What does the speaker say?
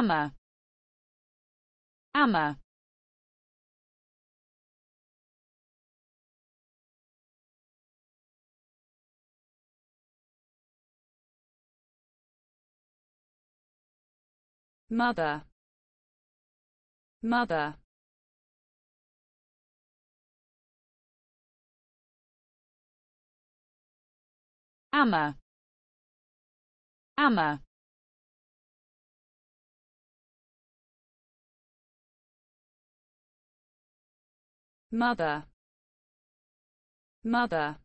Amma. Amma. Mother. Mother. Amma. Amma. mother, mother